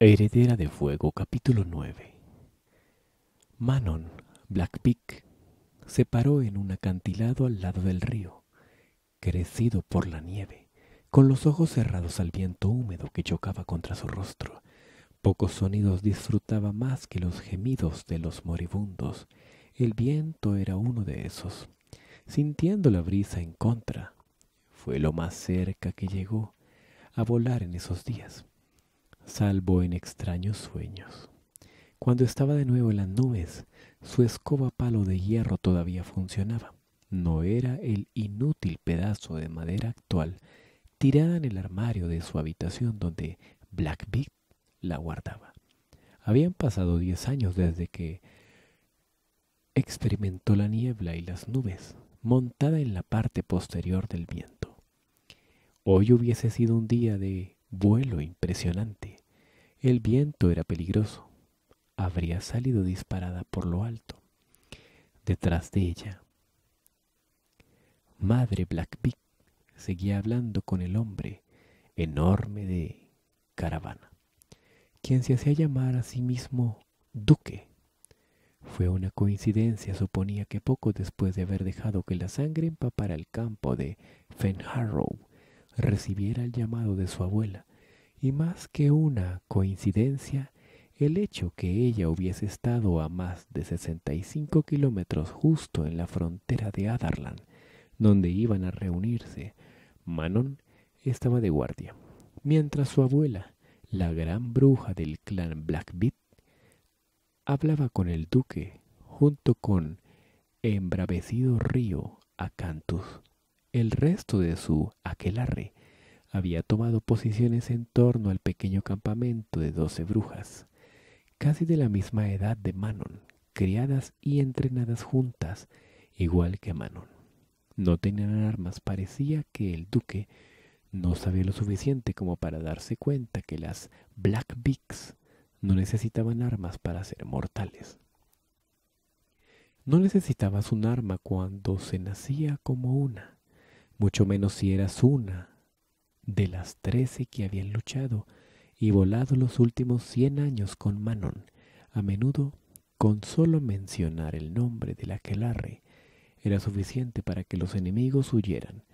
Heredera de Fuego, capítulo 9. Manon, Blackpick, se paró en un acantilado al lado del río, crecido por la nieve, con los ojos cerrados al viento húmedo que chocaba contra su rostro. Pocos sonidos disfrutaba más que los gemidos de los moribundos. El viento era uno de esos. Sintiendo la brisa en contra, fue lo más cerca que llegó a volar en esos días salvo en extraños sueños. Cuando estaba de nuevo en las nubes, su escoba palo de hierro todavía funcionaba. No era el inútil pedazo de madera actual tirada en el armario de su habitación donde blackbeard la guardaba. Habían pasado diez años desde que experimentó la niebla y las nubes, montada en la parte posterior del viento. Hoy hubiese sido un día de vuelo impresionante el viento era peligroso. Habría salido disparada por lo alto. Detrás de ella. Madre Blackbeak seguía hablando con el hombre enorme de caravana, quien se hacía llamar a sí mismo Duque. Fue una coincidencia, suponía que poco después de haber dejado que la sangre empapara el campo de Fenharrow, recibiera el llamado de su abuela, y más que una coincidencia, el hecho que ella hubiese estado a más de 65 kilómetros justo en la frontera de Adarland, donde iban a reunirse, Manon estaba de guardia, mientras su abuela, la gran bruja del clan Blackbeat, hablaba con el duque junto con embravecido río Acanthus. El resto de su aquelarre había tomado posiciones en torno al pequeño campamento de doce brujas, casi de la misma edad de Manon, criadas y entrenadas juntas, igual que Manon. No tenían armas, parecía que el duque no sabía lo suficiente como para darse cuenta que las Black Beaks no necesitaban armas para ser mortales. No necesitabas un arma cuando se nacía como una, mucho menos si eras una de las trece que habían luchado y volado los últimos cien años con Manon, a menudo con solo mencionar el nombre de la aquelarre era suficiente para que los enemigos huyeran.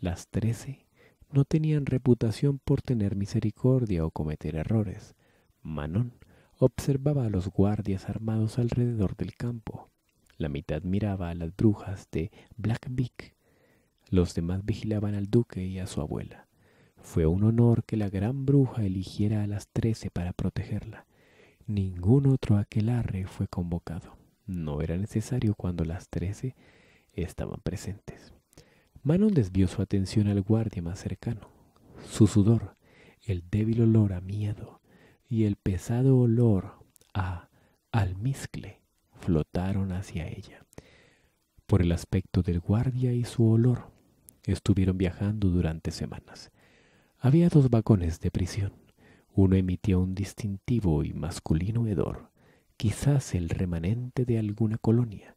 Las trece no tenían reputación por tener misericordia o cometer errores. Manon observaba a los guardias armados alrededor del campo. La mitad miraba a las brujas de Blackbeak. Los demás vigilaban al duque y a su abuela. Fue un honor que la gran bruja eligiera a las trece para protegerla. Ningún otro aquelarre fue convocado. No era necesario cuando las trece estaban presentes. Manon desvió su atención al guardia más cercano. Su sudor, el débil olor a miedo y el pesado olor a almizcle flotaron hacia ella. Por el aspecto del guardia y su olor, estuvieron viajando durante semanas. Había dos vagones de prisión. Uno emitía un distintivo y masculino hedor, quizás el remanente de alguna colonia.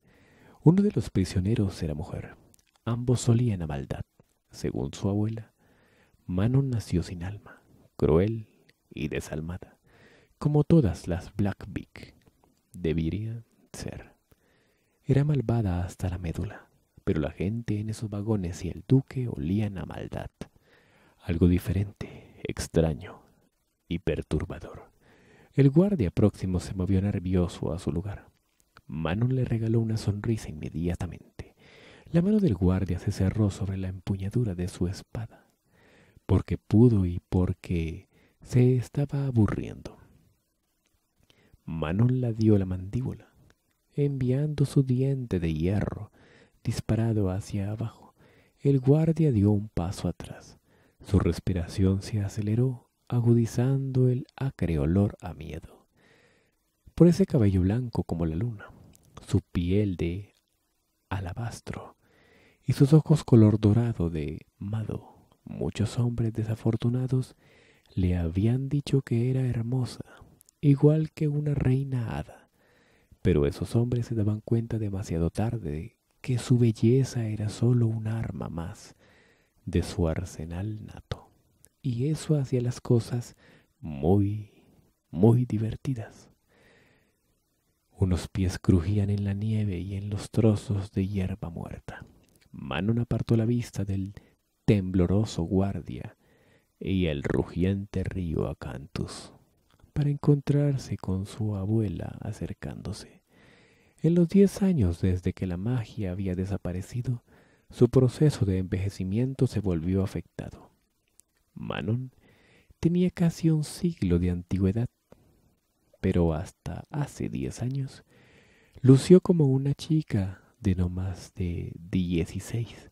Uno de los prisioneros era mujer. Ambos olían a maldad, según su abuela. Manon nació sin alma, cruel y desalmada, como todas las Blackbeak. Debiría Debería ser. Era malvada hasta la médula, pero la gente en esos vagones y el duque olían a maldad algo diferente, extraño y perturbador. El guardia próximo se movió nervioso a su lugar. Manon le regaló una sonrisa inmediatamente. La mano del guardia se cerró sobre la empuñadura de su espada, porque pudo y porque se estaba aburriendo. Manon la dio la mandíbula, enviando su diente de hierro disparado hacia abajo. El guardia dio un paso atrás. Su respiración se aceleró, agudizando el acre olor a miedo. Por ese cabello blanco como la luna, su piel de alabastro y sus ojos color dorado de mado, muchos hombres desafortunados le habían dicho que era hermosa, igual que una reina hada. Pero esos hombres se daban cuenta demasiado tarde que su belleza era solo un arma más de su arsenal nato. Y eso hacía las cosas muy, muy divertidas. Unos pies crujían en la nieve y en los trozos de hierba muerta. Manon apartó la vista del tembloroso guardia y el rugiente río Acantus para encontrarse con su abuela acercándose. En los diez años desde que la magia había desaparecido, su proceso de envejecimiento se volvió afectado. Manon tenía casi un siglo de antigüedad, pero hasta hace diez años lució como una chica de no más de dieciséis.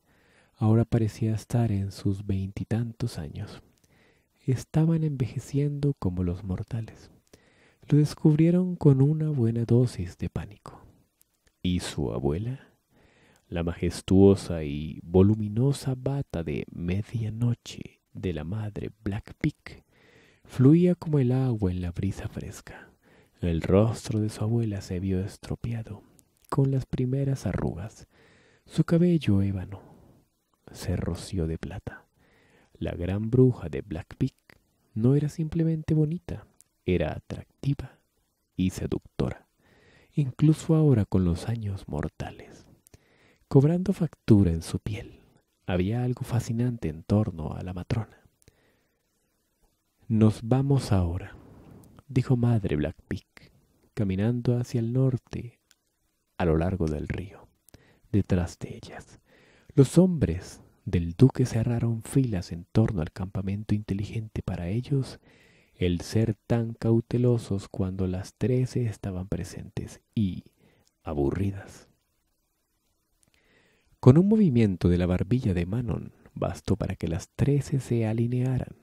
Ahora parecía estar en sus veintitantos años. Estaban envejeciendo como los mortales. Lo descubrieron con una buena dosis de pánico. ¿Y su abuela? la majestuosa y voluminosa bata de medianoche de la madre Black fluía como el agua en la brisa fresca. El rostro de su abuela se vio estropeado, con las primeras arrugas. Su cabello ébano se roció de plata. La gran bruja de Black no era simplemente bonita, era atractiva y seductora, incluso ahora con los años mortales cobrando factura en su piel. Había algo fascinante en torno a la matrona. Nos vamos ahora, dijo madre Black caminando hacia el norte a lo largo del río. Detrás de ellas, los hombres del duque cerraron filas en torno al campamento inteligente para ellos el ser tan cautelosos cuando las trece estaban presentes y aburridas. Con un movimiento de la barbilla de Manon bastó para que las trece se alinearan.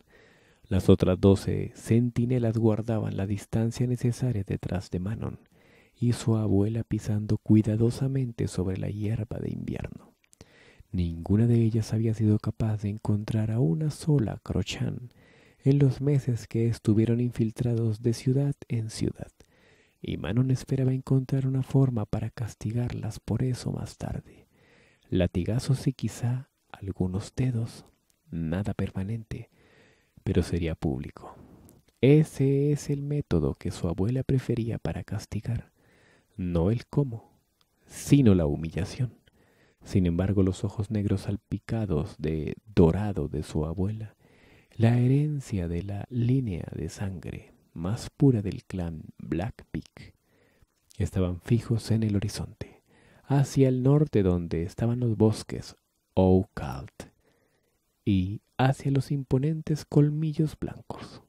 Las otras doce centinelas guardaban la distancia necesaria detrás de Manon y su abuela pisando cuidadosamente sobre la hierba de invierno. Ninguna de ellas había sido capaz de encontrar a una sola crochán en los meses que estuvieron infiltrados de ciudad en ciudad, y Manon esperaba encontrar una forma para castigarlas por eso más tarde latigazos y quizá algunos dedos, nada permanente, pero sería público. Ese es el método que su abuela prefería para castigar, no el cómo, sino la humillación. Sin embargo, los ojos negros salpicados de dorado de su abuela, la herencia de la línea de sangre más pura del clan Black Peak, estaban fijos en el horizonte hacia el norte donde estaban los bosques oukalt y hacia los imponentes colmillos blancos.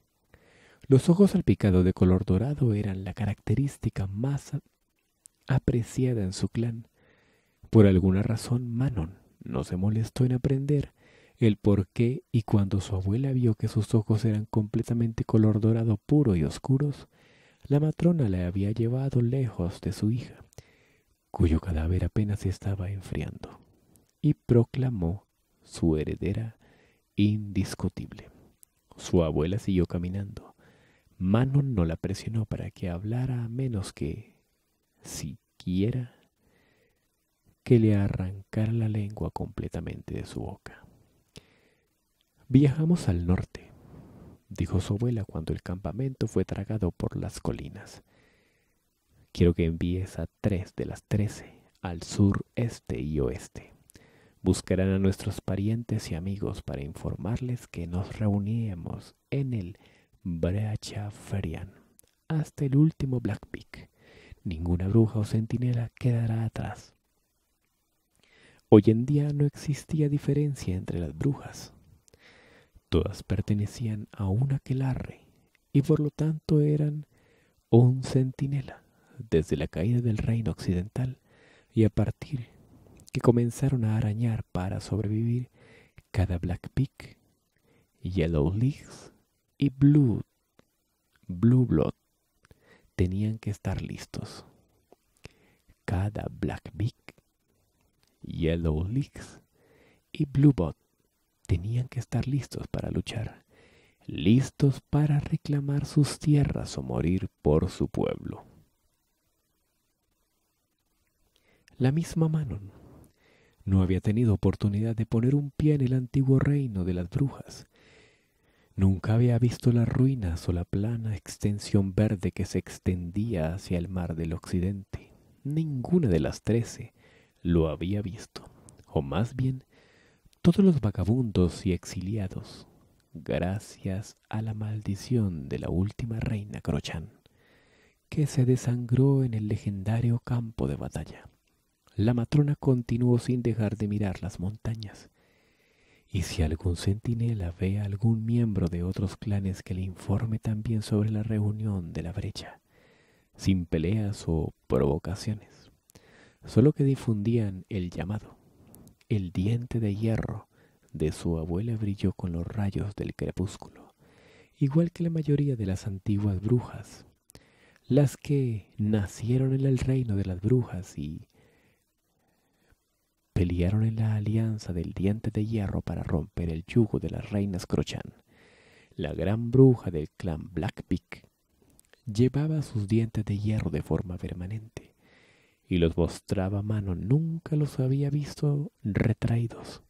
Los ojos salpicados de color dorado eran la característica más apreciada en su clan. Por alguna razón Manon no se molestó en aprender el por qué y cuando su abuela vio que sus ojos eran completamente color dorado puro y oscuros, la matrona la había llevado lejos de su hija cuyo cadáver apenas se estaba enfriando, y proclamó su heredera indiscutible. Su abuela siguió caminando. Manon no la presionó para que hablara a menos que, siquiera, que le arrancara la lengua completamente de su boca. Viajamos al norte, dijo su abuela cuando el campamento fue tragado por las colinas. Quiero que envíes a tres de las trece al sur, este y oeste. Buscarán a nuestros parientes y amigos para informarles que nos reuníamos en el brecha Ferian hasta el último Black Peak. Ninguna bruja o centinela quedará atrás. Hoy en día no existía diferencia entre las brujas. Todas pertenecían a un aquelarre y por lo tanto eran un centinela desde la caída del reino occidental y a partir que comenzaron a arañar para sobrevivir cada Black Peak, Yellow Leagues y Blue, Blue Blood tenían que estar listos. Cada Black Peak, Yellow y Blue Blood tenían que estar listos para luchar, listos para reclamar sus tierras o morir por su pueblo. la misma Manon. No había tenido oportunidad de poner un pie en el antiguo reino de las brujas. Nunca había visto las ruinas o la plana extensión verde que se extendía hacia el mar del occidente. Ninguna de las trece lo había visto, o más bien, todos los vagabundos y exiliados, gracias a la maldición de la última reina Crochán, que se desangró en el legendario campo de batalla. La matrona continuó sin dejar de mirar las montañas. Y si algún centinela ve a algún miembro de otros clanes que le informe también sobre la reunión de la brecha, sin peleas o provocaciones, solo que difundían el llamado. El diente de hierro de su abuela brilló con los rayos del crepúsculo, igual que la mayoría de las antiguas brujas, las que nacieron en el reino de las brujas y pelearon en la alianza del diente de hierro para romper el yugo de las reinas Crochan. La gran bruja del clan Blackbeak llevaba sus dientes de hierro de forma permanente y los mostraba a mano, nunca los había visto retraídos.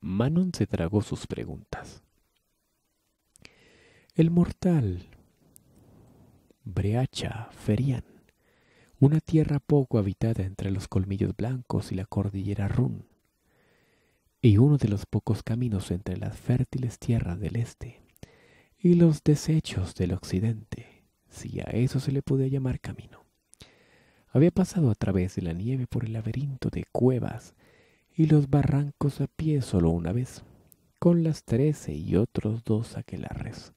Manon se tragó sus preguntas. El mortal Breacha Ferian una tierra poco habitada entre los colmillos blancos y la cordillera Run, y uno de los pocos caminos entre las fértiles tierras del este y los desechos del occidente, si a eso se le podía llamar camino. Había pasado a través de la nieve por el laberinto de cuevas y los barrancos a pie solo una vez, con las trece y otros dos aquelarres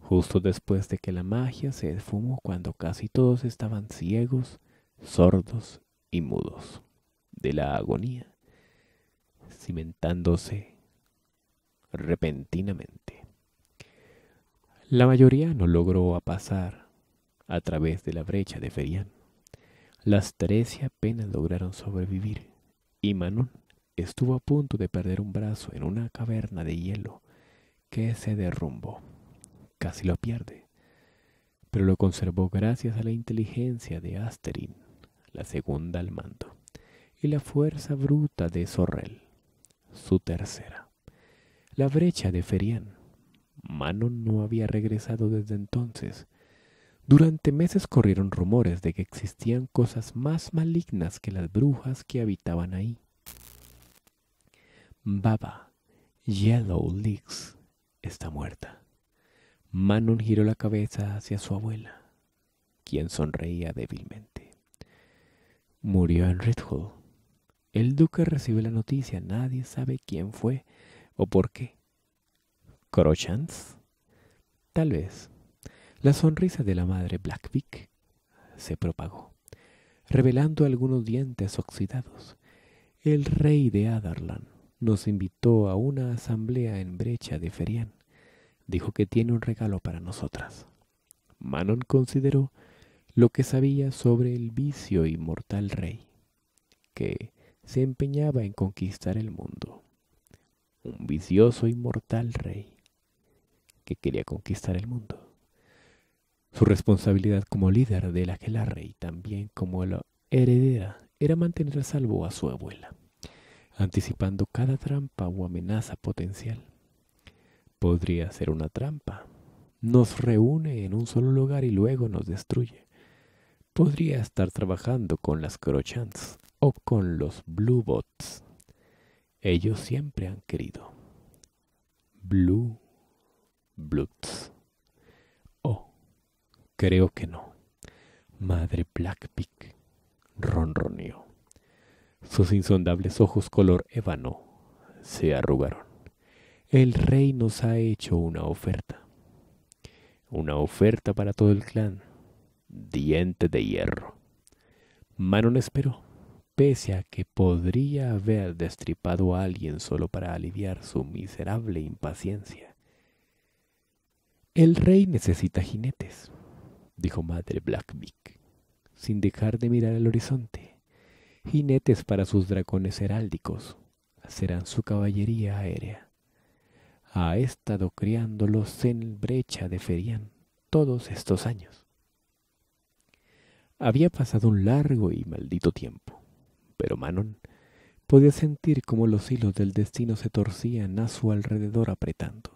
justo después de que la magia se esfumó cuando casi todos estaban ciegos, sordos y mudos de la agonía, cimentándose repentinamente. La mayoría no logró pasar a través de la brecha de Ferian. Las trece apenas lograron sobrevivir y Manon estuvo a punto de perder un brazo en una caverna de hielo que se derrumbó. Casi lo pierde, pero lo conservó gracias a la inteligencia de Asterin, la segunda al mando, y la fuerza bruta de Sorrel, su tercera. La brecha de Ferian. Manon no había regresado desde entonces. Durante meses corrieron rumores de que existían cosas más malignas que las brujas que habitaban ahí. Baba, Yellow Leaks, está muerta. Manon giró la cabeza hacia su abuela, quien sonreía débilmente. Murió en Redhall. El duque recibió la noticia. Nadie sabe quién fue o por qué. Crochans, Tal vez. La sonrisa de la madre Blackbeak se propagó, revelando algunos dientes oxidados. El rey de Adarlan nos invitó a una asamblea en brecha de Ferian dijo que tiene un regalo para nosotras. Manon consideró lo que sabía sobre el vicio y mortal rey, que se empeñaba en conquistar el mundo. Un vicioso y rey, que quería conquistar el mundo. Su responsabilidad como líder de la rey, también como la heredera, era mantener a salvo a su abuela, anticipando cada trampa o amenaza potencial podría ser una trampa. Nos reúne en un solo lugar y luego nos destruye. Podría estar trabajando con las Crochants o con los Blue Bots. Ellos siempre han querido. Blue Bloods. Oh, creo que no. Madre Blackpick ronroneó. Sus insondables ojos color ébano se arrugaron el rey nos ha hecho una oferta. Una oferta para todo el clan. Diente de hierro. Manon esperó, pese a que podría haber destripado a alguien solo para aliviar su miserable impaciencia. El rey necesita jinetes, dijo Madre Blackbeak, sin dejar de mirar al horizonte. Jinetes para sus dragones heráldicos serán su caballería aérea ha estado criándolos en brecha de Ferián todos estos años. Había pasado un largo y maldito tiempo, pero Manon podía sentir cómo los hilos del destino se torcían a su alrededor apretando.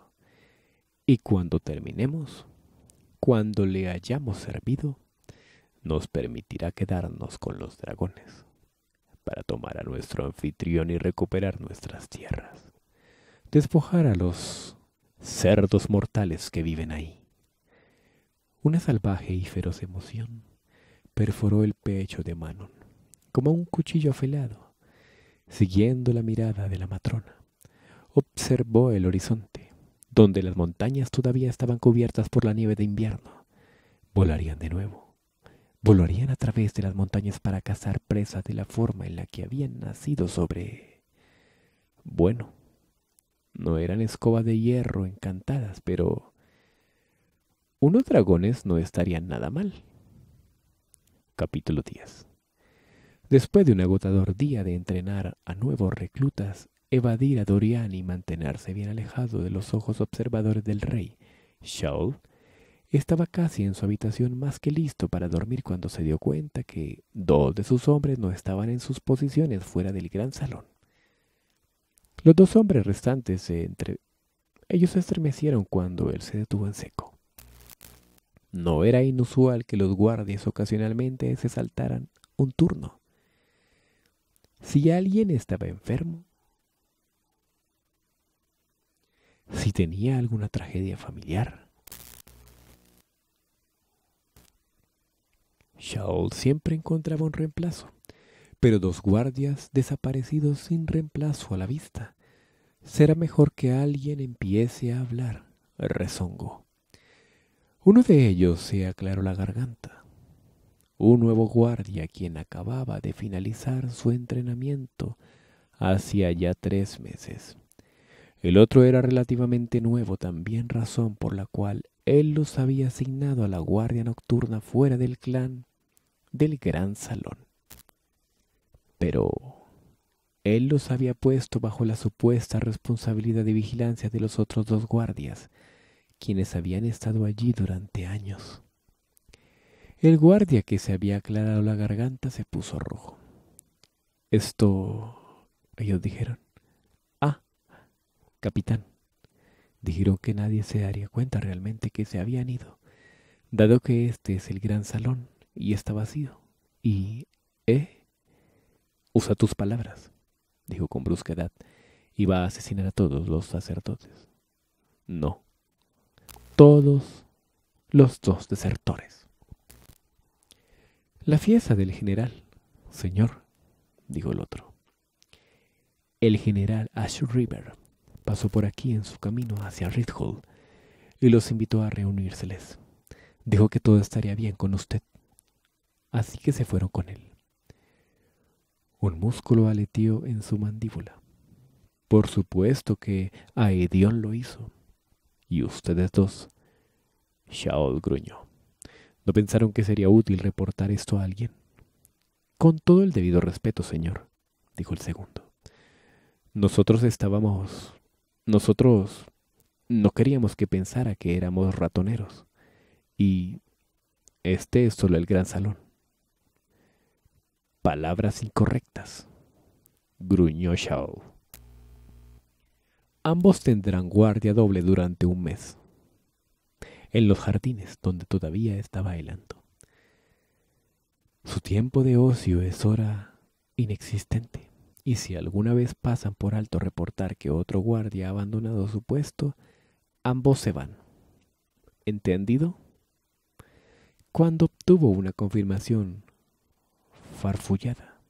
Y cuando terminemos, cuando le hayamos servido, nos permitirá quedarnos con los dragones, para tomar a nuestro anfitrión y recuperar nuestras tierras despojar a los cerdos mortales que viven ahí. Una salvaje y feroz emoción perforó el pecho de Manon, como un cuchillo afilado, Siguiendo la mirada de la matrona, observó el horizonte, donde las montañas todavía estaban cubiertas por la nieve de invierno. Volarían de nuevo. Volarían a través de las montañas para cazar presa de la forma en la que habían nacido sobre... Bueno, no eran escobas de hierro encantadas, pero unos dragones no estarían nada mal. Capítulo 10. Después de un agotador día de entrenar a nuevos reclutas, evadir a Dorian y mantenerse bien alejado de los ojos observadores del rey, Shaul estaba casi en su habitación más que listo para dormir cuando se dio cuenta que dos de sus hombres no estaban en sus posiciones fuera del gran salón. Los dos hombres restantes se entre... Ellos se estremecieron cuando él se detuvo en seco. No era inusual que los guardias ocasionalmente se saltaran un turno. Si alguien estaba enfermo, si tenía alguna tragedia familiar, Shaul siempre encontraba un reemplazo pero dos guardias desaparecidos sin reemplazo a la vista. Será mejor que alguien empiece a hablar, rezongó. Uno de ellos se aclaró la garganta. Un nuevo guardia, quien acababa de finalizar su entrenamiento hacía ya tres meses. El otro era relativamente nuevo, también razón por la cual él los había asignado a la guardia nocturna fuera del clan del gran salón pero él los había puesto bajo la supuesta responsabilidad de vigilancia de los otros dos guardias, quienes habían estado allí durante años. El guardia que se había aclarado la garganta se puso rojo. Esto... ellos dijeron. Ah, capitán. Dijeron que nadie se daría cuenta realmente que se habían ido, dado que este es el gran salón y está vacío. Y... Usa tus palabras, dijo con brusquedad, y va a asesinar a todos los sacerdotes. No, todos los dos desertores. La fiesta del general, señor, dijo el otro. El general Ash River pasó por aquí en su camino hacia Ridhall y los invitó a reunírseles. Dijo que todo estaría bien con usted, así que se fueron con él. Un músculo aletió en su mandíbula. Por supuesto que Aedión lo hizo. Y ustedes dos. Shaol gruñó. ¿No pensaron que sería útil reportar esto a alguien? Con todo el debido respeto, señor, dijo el segundo. Nosotros estábamos... Nosotros no queríamos que pensara que éramos ratoneros. Y este es solo el gran salón. Palabras incorrectas, gruñó Shao. Ambos tendrán guardia doble durante un mes, en los jardines donde todavía está bailando. Su tiempo de ocio es hora inexistente, y si alguna vez pasan por alto reportar que otro guardia ha abandonado su puesto, ambos se van. ¿Entendido? Cuando obtuvo una confirmación farfullada.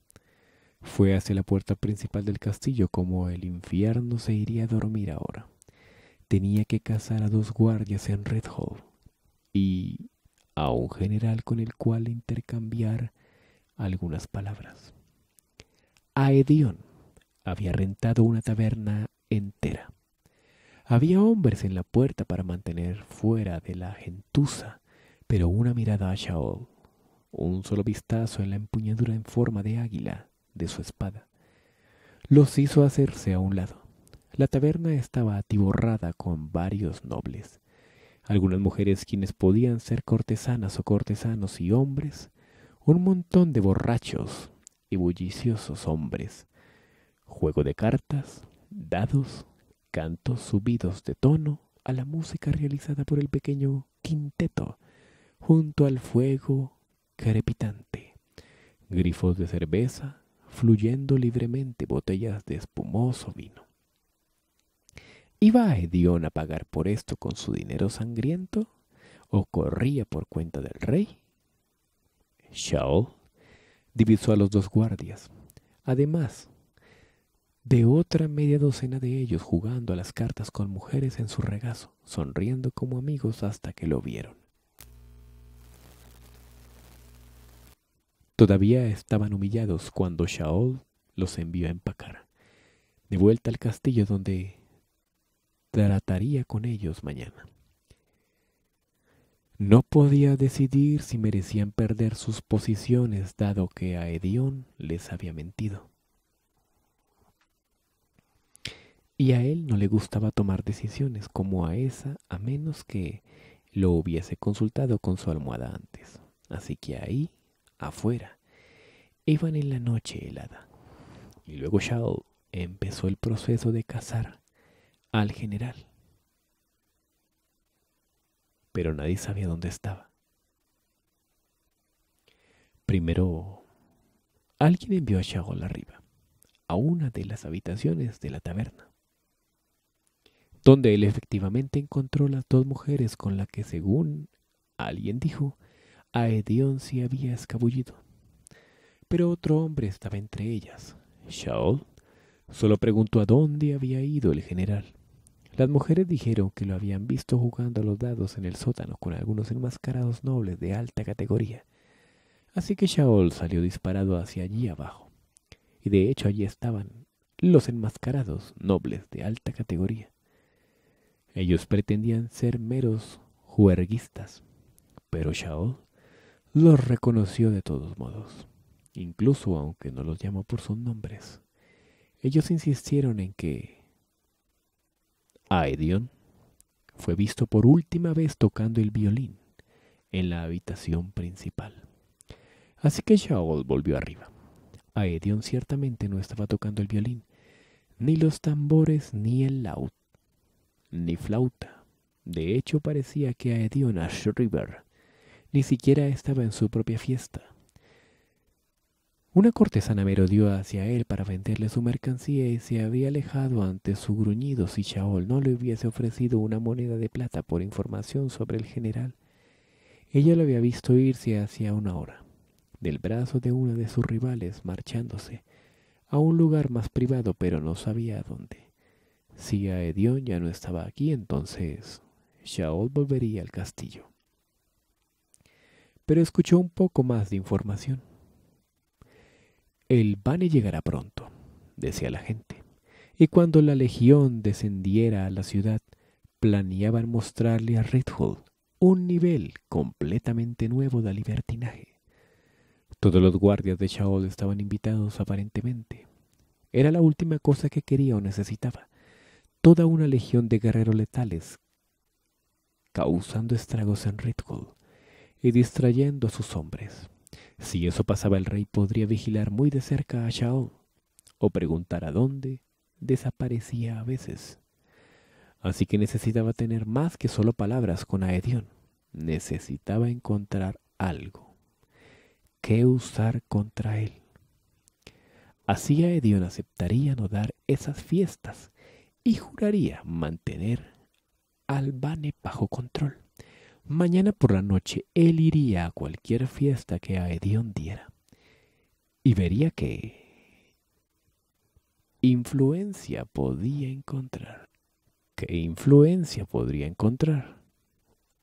Fue hacia la puerta principal del castillo como el infierno se iría a dormir ahora. Tenía que cazar a dos guardias en Red Hall y a un general con el cual intercambiar algunas palabras. Aedion había rentado una taberna entera. Había hombres en la puerta para mantener fuera de la gentuza, pero una mirada a Shaol un solo vistazo en la empuñadura en forma de águila de su espada, los hizo hacerse a un lado. La taberna estaba atiborrada con varios nobles, algunas mujeres quienes podían ser cortesanas o cortesanos y hombres, un montón de borrachos y bulliciosos hombres, juego de cartas, dados, cantos subidos de tono a la música realizada por el pequeño quinteto, junto al fuego crepitante, grifos de cerveza fluyendo libremente botellas de espumoso vino. ¿Iba a Edión a pagar por esto con su dinero sangriento o corría por cuenta del rey? Shaol divisó a los dos guardias, además de otra media docena de ellos jugando a las cartas con mujeres en su regazo, sonriendo como amigos hasta que lo vieron. Todavía estaban humillados cuando Shaol los envió a empacar, de vuelta al castillo donde trataría con ellos mañana. No podía decidir si merecían perder sus posiciones dado que a Edion les había mentido. Y a él no le gustaba tomar decisiones como a esa a menos que lo hubiese consultado con su almohada antes. Así que ahí afuera. Iban en la noche helada. Y luego Shao empezó el proceso de cazar al general. Pero nadie sabía dónde estaba. Primero, alguien envió a Shao arriba, a una de las habitaciones de la taberna, donde él efectivamente encontró las dos mujeres con las que, según alguien dijo, a se había escabullido. Pero otro hombre estaba entre ellas. Shaol solo preguntó a dónde había ido el general. Las mujeres dijeron que lo habían visto jugando a los dados en el sótano con algunos enmascarados nobles de alta categoría. Así que Shaol salió disparado hacia allí abajo. Y de hecho allí estaban los enmascarados nobles de alta categoría. Ellos pretendían ser meros juerguistas, pero Shaol los reconoció de todos modos, incluso aunque no los llamó por sus nombres. Ellos insistieron en que Aedion fue visto por última vez tocando el violín en la habitación principal. Así que Shaol volvió arriba. Aedion ciertamente no estaba tocando el violín, ni los tambores, ni el laúd, ni flauta. De hecho, parecía que Aedion Ashriver ni siquiera estaba en su propia fiesta. Una cortesana merodeó hacia él para venderle su mercancía y se había alejado ante su gruñido si Shaol no le hubiese ofrecido una moneda de plata por información sobre el general. Ella lo había visto irse hacia una hora, del brazo de uno de sus rivales marchándose, a un lugar más privado pero no sabía dónde. Si Aedion ya no estaba aquí, entonces Shaol volvería al castillo pero escuchó un poco más de información. El Bane llegará pronto, decía la gente, y cuando la legión descendiera a la ciudad, planeaban mostrarle a Redhold un nivel completamente nuevo de libertinaje. Todos los guardias de Shaol estaban invitados aparentemente. Era la última cosa que quería o necesitaba. Toda una legión de guerreros letales causando estragos en Redhold y distrayendo a sus hombres. Si eso pasaba el rey podría vigilar muy de cerca a Shao o preguntar a dónde desaparecía a veces. Así que necesitaba tener más que solo palabras con Aedion Necesitaba encontrar algo. ¿Qué usar contra él? Así Aedion aceptaría no dar esas fiestas y juraría mantener al Bane bajo control. Mañana por la noche él iría a cualquier fiesta que a Edion diera y vería qué influencia podía encontrar. ¿Qué influencia podría encontrar?